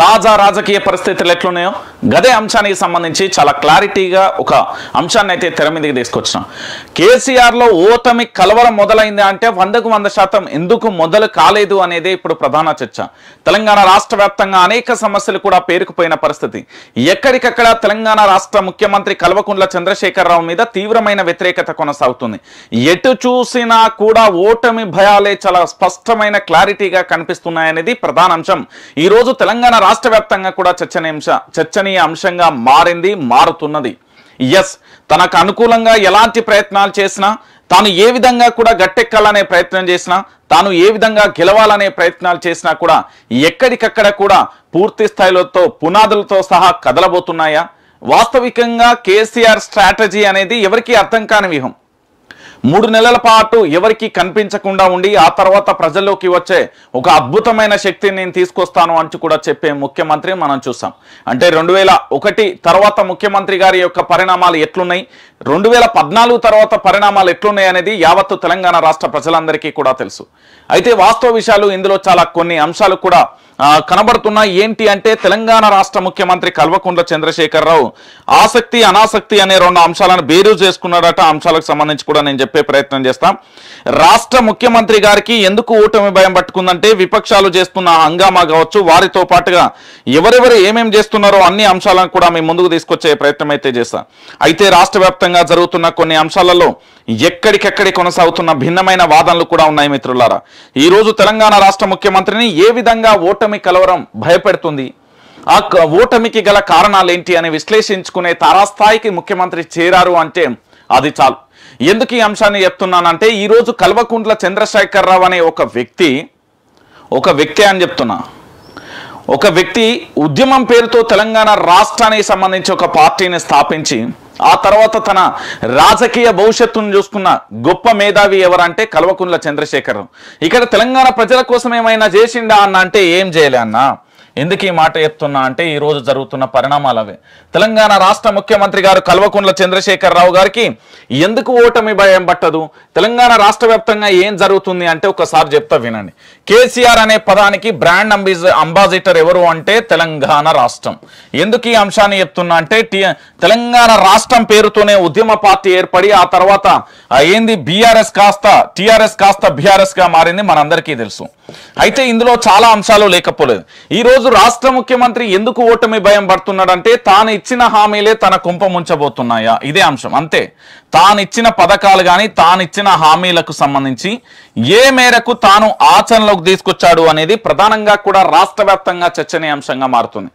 తాజా రాజకీయ పరిస్థితులు ఎట్లున్నాయో గదే అంశానికి సంబంధించి చాలా క్లారిటీగా ఒక అంశాన్ని అయితే తెర మీదకి తీసుకొచ్చిన కేసీఆర్లో ఓటమి కలవరం మొదలైంది అంటే వందకు వంద శాతం ఎందుకు మొదలు కాలేదు అనేది ఇప్పుడు ప్రధాన చర్చ తెలంగాణ రాష్ట్ర అనేక సమస్యలు కూడా పేరుకుపోయిన పరిస్థితి ఎక్కడికక్కడ తెలంగాణ రాష్ట్ర ముఖ్యమంత్రి కల్వకుంట్ల చంద్రశేఖరరావు మీద తీవ్రమైన వ్యతిరేకత కొనసాగుతుంది ఎటు చూసినా కూడా ఓటమి భయాలే చాలా స్పష్టమైన క్లారిటీగా కనిపిస్తున్నాయనేది ప్రధాన అంశం ఈరోజు తెలంగాణ రాష్ట్ర వ్యాప్తంగా కూడా చర్చనీయాంశ చర్చనీయ అంశంగా మారింది మారుతున్నది ఎస్ తనకు అనుకూలంగా ఎలాంటి ప్రయత్నాలు చేసినా తాను ఏ విధంగా కూడా గట్టెక్కాలనే ప్రయత్నం చేసినా తాను ఏ విధంగా గెలవాలనే ప్రయత్నాలు చేసినా కూడా ఎక్కడికక్కడ కూడా పూర్తి స్థాయిలతో పునాదులతో సహా కదలబోతున్నాయా వాస్తవికంగా కేసీఆర్ స్ట్రాటజీ అనేది ఎవరికీ అర్థం కాని వ్యూహం మూడు నెలల పాటు ఎవరికి కనిపించకుండా ఉండి ఆ తర్వాత ప్రజల్లోకి వచ్చే ఒక అద్భుతమైన శక్తిని నేను తీసుకొస్తాను అంటూ కూడా చెప్పే ముఖ్యమంత్రి మనం చూసాం అంటే రెండు ఒకటి తర్వాత ముఖ్యమంత్రి గారి యొక్క పరిణామాలు ఎట్లున్నాయి రెండు వేల పద్నాలుగు తర్వాత పరిణామాలు ఎట్లున్నాయి అనేది యావత్తు తెలంగాణ రాష్ట్ర ప్రజలందరికీ కూడా తెలుసు అయితే వాస్తవ విషయాలు ఇందులో చాలా కొన్ని అంశాలు కూడా కనబడుతున్నాయి ఏంటి అంటే తెలంగాణ రాష్ట్ర ముఖ్యమంత్రి కల్వకుంట్ల చంద్రశేఖరరావు ఆసక్తి అనాసక్తి అనే రెండు అంశాలను బేరు చేసుకున్నాడట అంశాలకు సంబంధించి కూడా నేను చెప్పే ప్రయత్నం చేస్తాం రాష్ట్ర ముఖ్యమంత్రి గారికి ఎందుకు ఓటమి భయం పట్టుకుందంటే విపక్షాలు చేస్తున్న హంగామా కావచ్చు వారితో పాటుగా ఎవరెవరు ఏమేం చేస్తున్నారో అన్ని అంశాలను కూడా మేము ముందుకు తీసుకొచ్చే ప్రయత్నం అయితే చేస్తాం అయితే రాష్ట్ర జరుగుతున్న కొన్ని అంశాలలో ఎక్కడికెక్కడి కొనసాగుతున్న భిన్నమైన వాదనలు కూడా ఉన్నాయి మిత్రులారా ఈరోజు తెలంగాణ రాష్ట్ర ముఖ్యమంత్రిని ఏ విధంగా ఓటమి కలవరం భయపెడుతుంది ఆ ఓటమికి గల కారణాలు ఏంటి అని విశ్లేషించుకునే తారాస్థాయికి ముఖ్యమంత్రి చేరారు అంటే అది చాలు ఎందుకు ఈ అంశాన్ని చెప్తున్నానంటే ఈరోజు కల్వకుంట్ల చంద్రశేఖర్ రావు అనే ఒక వ్యక్తి ఒక వ్యక్తి అని చెప్తున్నా ఒక వ్యక్తి ఉద్యమం పేరుతో తెలంగాణ రాష్ట్రానికి సంబంధించి ఒక పార్టీని స్థాపించి ఆ తర్వాత తన రాజకీయ భవిష్యత్తును చూసుకున్న గొప్ప మేధావి ఎవరంటే కల్వకుంట్ల చంద్రశేఖర్ ఇక్కడ తెలంగాణ ప్రజల కోసం ఏమైనా చేసిండా అన్న అంటే ఏం చేయలే అన్నా ఎందుకు ఈ మాట చెప్తున్నా అంటే ఈ రోజు జరుగుతున్న పరిణామాలు అవే తెలంగాణ రాష్ట్ర ముఖ్యమంత్రి గారు చంద్రశేఖర చంద్రశేఖరరావు గారికి ఎందుకు ఓటమి భయం పట్టదు తెలంగాణ రాష్ట్ర ఏం జరుగుతుంది అంటే ఒకసారి చెప్తా వినండి కేసీఆర్ అనే పదానికి బ్రాండ్ అంబిజ్ అంబాసిడర్ ఎవరు అంటే తెలంగాణ రాష్ట్రం ఎందుకు ఈ అంశాన్ని చెప్తున్నా అంటే తెలంగాణ రాష్ట్రం పేరుతోనే ఉద్యమ పార్టీ ఏర్పడి ఆ తర్వాత ఏంది బీఆర్ఎస్ కాస్త టిఆర్ఎస్ కాస్త బీఆర్ఎస్ గా మారింది మనందరికీ తెలుసు అయితే ఇందులో చాలా అంశాలు లేకపోలేదు ఈ రోజు రాష్ట్ర ముఖ్యమంత్రి ఎందుకు ఓటమి భయం పడుతున్నాడంటే తాను ఇచ్చిన హామీలే తన కుంప ముంచబోతున్నాయా ఇదే అంశం అంతే తాను ఇచ్చిన పథకాలు కానీ తాను ఇచ్చిన హామీలకు సంబంధించి ఏ మేరకు తాను ఆచరణలోకి తీసుకొచ్చాడు అనేది ప్రధానంగా కూడా రాష్ట్ర వ్యాప్తంగా చర్చనీయాంశంగా మారుతుంది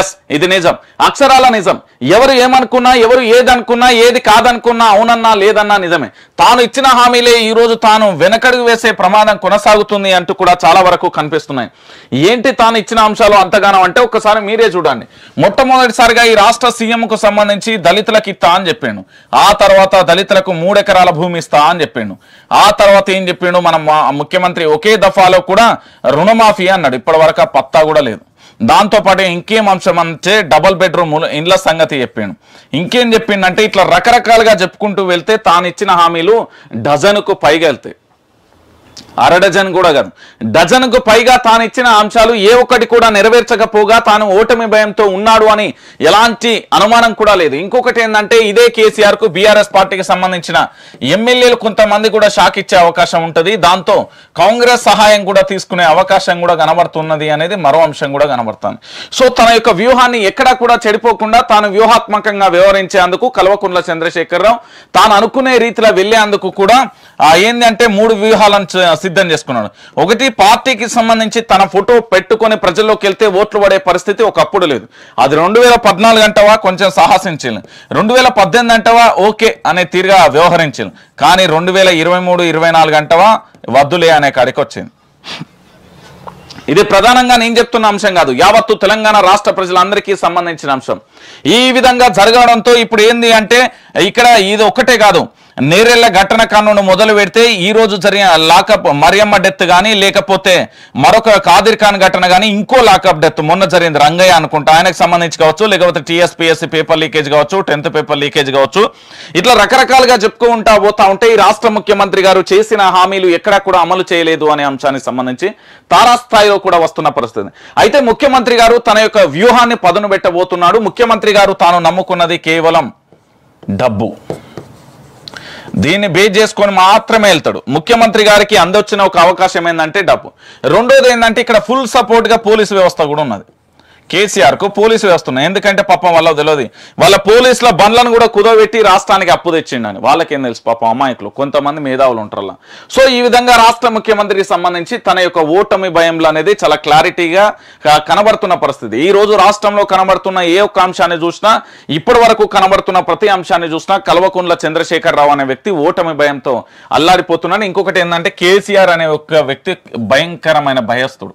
ఎస్ ఇది నిజం అక్షరాల నిజం ఎవరు ఏమనుకున్నా ఎవరు ఏదనుకున్నా ఏది కాదనుకున్నా అవునన్నా లేదన్నా నిజమే తాను ఇచ్చిన హామీలే ఈరోజు తాను వెనకడుగు వేసే ప్రమాదం కొనసాగుతుంది అంటూ కూడా చాలా వరకు కనిపిస్తున్నాయి ఏంటి తాను ఇచ్చిన అంశాలు అంతగానం అంటే ఒక్కసారి మీరే చూడండి మొట్టమొదటిసారిగా ఈ రాష్ట్ర సీఎంకు సంబంధించి దళితులకు ఇస్తా అని చెప్పాడు ఆ తర్వాత దళితులకు మూడెకరాల భూమి ఇస్తా అని చెప్పాడు ఆ తర్వాత ఏం చెప్పాడు మనం ముఖ్యమంత్రి ఒకే దఫాలో కూడా రుణమాఫీ అన్నాడు ఇప్పటి వరకు పత్తా కూడా లేదు దాంతోపాటు ఇంకేం అంశం అంటే డబల్ బెడ్రూమ్ ఇండ్ల సంగతి చెప్పాను ఇంకేం చెప్పిండంటే ఇట్లా రకరకాలుగా చెప్పుకుంటూ వెళ్తే తాను ఇచ్చిన హామీలు డజనుకు పైగా వెళ్తాయి అర డజన్ కూడా కాదు కు పైగా తాను ఇచ్చిన అంశాలు ఏ ఒక్కటి కూడా నెరవేర్చకపోగా తాను ఓటమి భయంతో ఉన్నాడు అని ఎలాంటి అనుమానం కూడా లేదు ఇంకొకటి ఏంటంటే ఇదే కేసీఆర్ కు బీఆర్ఎస్ పార్టీకి సంబంధించిన ఎమ్మెల్యేలు కొంతమంది కూడా షాక్ ఇచ్చే అవకాశం ఉంటుంది దాంతో కాంగ్రెస్ సహాయం కూడా తీసుకునే అవకాశం కూడా కనబడుతున్నది అనేది మరో అంశం కూడా కనబడుతుంది సో తన యొక్క వ్యూహాన్ని ఎక్కడా కూడా చెడిపోకుండా తాను వ్యూహాత్మకంగా వ్యవహరించేందుకు కల్వకుంట్ల చంద్రశేఖరరావు తాను అనుకునే రీతిలో వెళ్లేందుకు కూడా ఏంటంటే మూడు వ్యూహాలను సిద్ధం చేసుకున్నాడు ఒకటి పార్టీకి సంబంధించి తన ఫోటో పెట్టుకొని ప్రజల్లోకి వెళ్తే ఓట్లు పడే పరిస్థితి ఒకప్పుడు లేదు అది రెండు వేల పద్నాలుగు అంటవా కొంచెం సాహసించను రెండు వేల పద్దెనిమిది అంటవా ఓకే అనే తీరుగా వ్యవహరించను కానీ రెండు వేల ఇరవై మూడు ఇరవై నాలుగు అంటవా వద్దులే అనే కాడికి వచ్చింది ఇది ప్రధానంగా నేను చెప్తున్న అంశం కాదు యావత్తు తెలంగాణ రాష్ట్ర ప్రజలందరికీ సంబంధించిన అంశం ఈ విధంగా జరగడంతో ఇప్పుడు ఏంది అంటే ఇక్కడ ఇది ఒక్కటే కాదు నేరెళ్ల ఘటన కానును మొదలు పెడితే ఈ రోజు జరిగిన లాకప్ మరియమ్మ డెత్ కానీ లేకపోతే మరొక కాదిర్ ఖాన్ ఘటన కానీ ఇంకో లాకప్ డెత్ మొన్న జరిగింది రంగయ్య అనుకుంటా ఆయనకు సంబంధించి కావచ్చు లేకపోతే టీఎస్పీఎస్సీ పేపర్ లీకేజ్ కావచ్చు టెన్త్ పేపర్ లీకేజ్ కావచ్చు ఇట్లా రకరకాలుగా చెప్పుకుంటా పోతా ఉంటే ఈ రాష్ట్ర ముఖ్యమంత్రి గారు చేసిన హామీలు ఎక్కడా కూడా అమలు చేయలేదు అనే అంశానికి సంబంధించి తారాస్థాయిలో స్థాయిలో కూడా వస్తున్న పరిస్థితి అయితే ముఖ్యమంత్రి గారు తన యొక్క వ్యూహాన్ని పదును పెట్టబోతున్నాడు ముఖ్యమంత్రి గారు తాను నమ్ముకున్నది కేవలం డబ్బు దీన్ని బేస్ చేసుకొని మాత్రమే వెళ్తాడు ముఖ్యమంత్రి గారికి అందొచ్చిన ఒక అవకాశం ఏంటంటే డబ్బు రెండోది ఏంటంటే ఇక్కడ ఫుల్ సపోర్ట్గా పోలీసు వ్యవస్థ కూడా ఉన్నది కేసీఆర్కు పోలీసులు వేస్తున్నాయి ఎందుకంటే పాపం వాళ్ళ తెలియదు వాళ్ళ పోలీసుల బండ్లను కూడా కుదోబెట్టి రాష్ట్రానికి అప్పు అని వాళ్ళకేం తెలుసు పాపం అమాయకులు కొంతమంది మేధావులు ఉంటారు సో ఈ విధంగా రాష్ట్ర ముఖ్యమంత్రికి సంబంధించి తన యొక్క ఓటమి భయంలో అనేది చాలా క్లారిటీగా కనబడుతున్న పరిస్థితి ఈ రోజు రాష్ట్రంలో కనబడుతున్న ఏ ఒక్క అంశాన్ని చూసినా ఇప్పటి వరకు కనబడుతున్న ప్రతి అంశాన్ని చూసినా కల్వకుండ్ల చంద్రశేఖర్ రావు అనే వ్యక్తి ఓటమి భయంతో అల్లాడిపోతున్నాడు ఇంకొకటి ఏంటంటే కేసీఆర్ అనే ఒక వ్యక్తి భయంకరమైన భయస్థుడు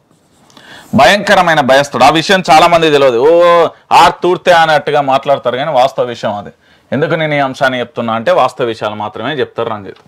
భయంకరమైన భయస్తుడు ఆ విషయం చాలామంది తెలియదు ఓ ఆర్ తూర్తే అన్నట్టుగా మాట్లాడతారు కానీ వాస్తవ విషయం అది ఎందుకు నేను ఈ అంశాన్ని చెప్తున్నా అంటే వాస్తవ విషయాలు మాత్రమే చెప్తారు రంజిత్